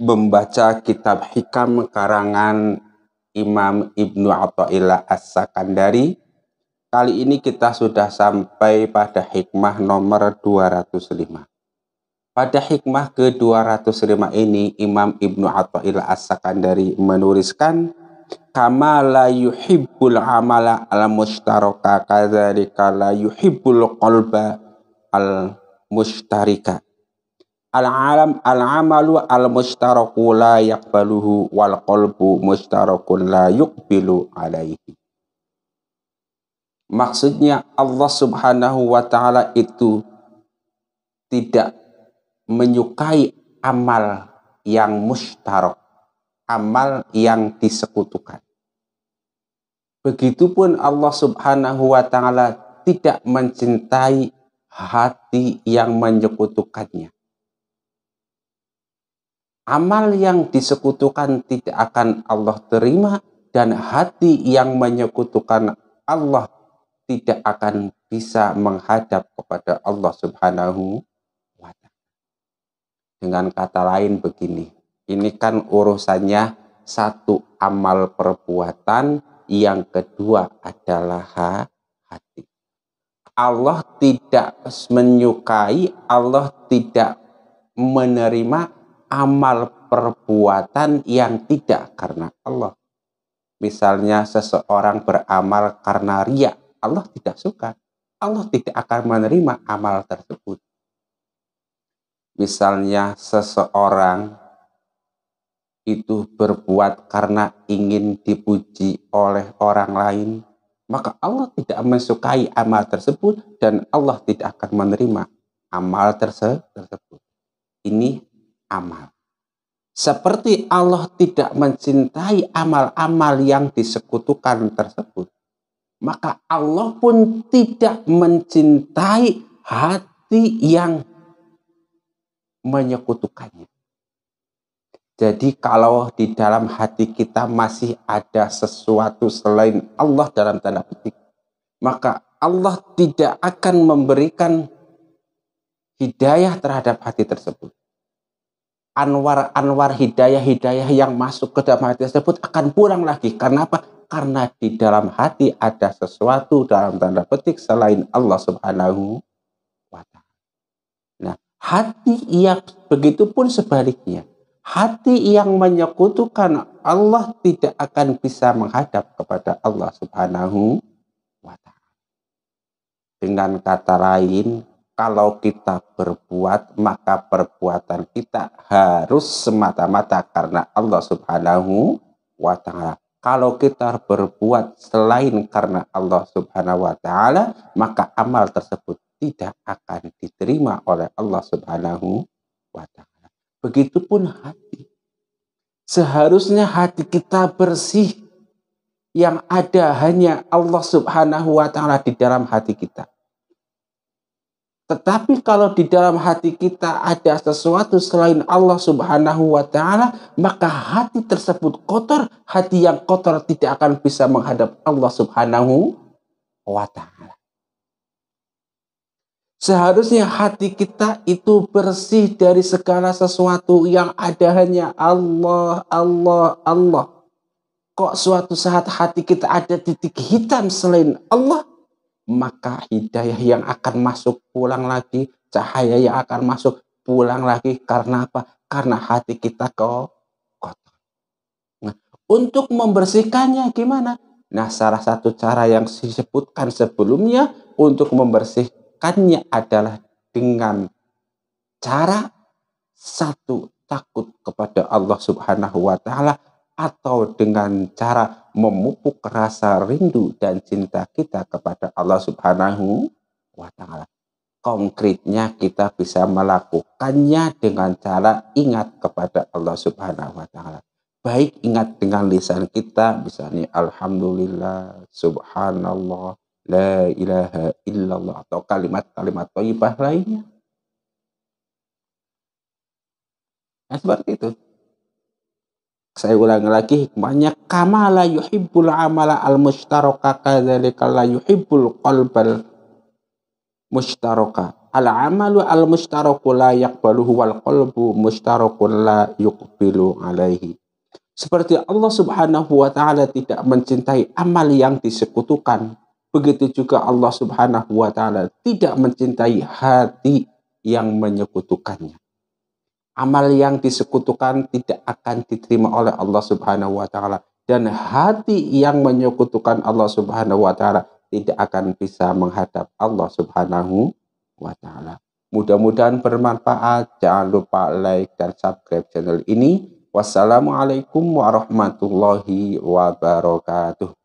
membaca kitab Hikam karangan Imam Ibnu Athaillah As-Sakandari. Kali ini kita sudah sampai pada hikmah nomor 205. Pada hikmah ke-205 ini Imam Ibnu Athaillah As-Sakandari menuliskan kama la yuhibbul amala al mustaraka kadzalika la yuhibbul qalba al mustarika al-alam al-amalu al-mustaraku la yakbaluhu wal qalbu mustarakun la yukbilu alaihi. Maksudnya Allah subhanahu wa ta'ala itu tidak menyukai amal yang mustarok, amal yang disekutukan. Begitupun Allah subhanahu wa ta'ala tidak mencintai hati yang menyekutukannya amal yang disekutukan tidak akan Allah terima dan hati yang menyekutukan Allah tidak akan bisa menghadap kepada Allah Subhanahu wa taala. Dengan kata lain begini, ini kan urusannya satu amal perbuatan, yang kedua adalah hati. Allah tidak menyukai, Allah tidak menerima amal perbuatan yang tidak karena Allah. Misalnya seseorang beramal karena riak, Allah tidak suka. Allah tidak akan menerima amal tersebut. Misalnya seseorang itu berbuat karena ingin dipuji oleh orang lain, maka Allah tidak mensukai amal tersebut dan Allah tidak akan menerima amal terse tersebut. Ini amal. Seperti Allah tidak mencintai amal-amal yang disekutukan tersebut, maka Allah pun tidak mencintai hati yang menyekutukannya. Jadi kalau di dalam hati kita masih ada sesuatu selain Allah dalam tanda petik, maka Allah tidak akan memberikan hidayah terhadap hati tersebut anwar anwar hidayah hidayah yang masuk ke dalam hati tersebut akan kurang lagi karena apa karena di dalam hati ada sesuatu dalam tanda petik selain Allah Subhanahu wa taala. Nah, hati yang begitu pun sebaliknya. Hati yang menyekutukan Allah tidak akan bisa menghadap kepada Allah Subhanahu wa taala. Dengan kata lain, kalau kita berbuat maka perbuatan kita harus semata-mata karena Allah Subhanahu wa taala. Kalau kita berbuat selain karena Allah Subhanahu wa taala, maka amal tersebut tidak akan diterima oleh Allah Subhanahu wa taala. Begitupun hati. Seharusnya hati kita bersih yang ada hanya Allah Subhanahu wa taala di dalam hati kita tetapi kalau di dalam hati kita ada sesuatu selain Allah Subhanahu wa taala, maka hati tersebut kotor, hati yang kotor tidak akan bisa menghadap Allah Subhanahu wa taala. Seharusnya hati kita itu bersih dari segala sesuatu yang ada hanya Allah, Allah, Allah. Kok suatu saat hati kita ada titik hitam selain Allah? maka hidayah yang akan masuk pulang lagi, cahaya yang akan masuk pulang lagi karena apa? Karena hati kita kok kotor. Nah, untuk membersihkannya gimana? Nah, salah satu cara yang disebutkan sebelumnya untuk membersihkannya adalah dengan cara satu takut kepada Allah Subhanahu wa taala, atau dengan cara memupuk rasa rindu dan cinta kita kepada Allah Subhanahu wa taala. Konkretnya kita bisa melakukannya dengan cara ingat kepada Allah Subhanahu wa taala. Baik ingat dengan lisan kita misalnya alhamdulillah, subhanallah, la ilaha illallah atau kalimat-kalimat thayyibah lainnya. Nah, seperti itu saya ulangi lagi hikmahnya kama la yuhibbul amala al mushtaraka kadzalika la yuhibbul qalbal mushtaraka al amalu al mushtaraku la yaqbaluhu wal qalbu mushtarakun la yuqbilu alaihi seperti Allah Subhanahu wa taala tidak mencintai amal yang disekutukan begitu juga Allah Subhanahu wa taala tidak mencintai hati yang menyekutukannya amal yang disekutukan tidak akan diterima oleh Allah Subhanahu wa taala dan hati yang menyekutukan Allah Subhanahu wa taala tidak akan bisa menghadap Allah Subhanahu wa taala. Mudah-mudahan bermanfaat. Jangan lupa like dan subscribe channel ini. Wassalamualaikum warahmatullahi wabarakatuh.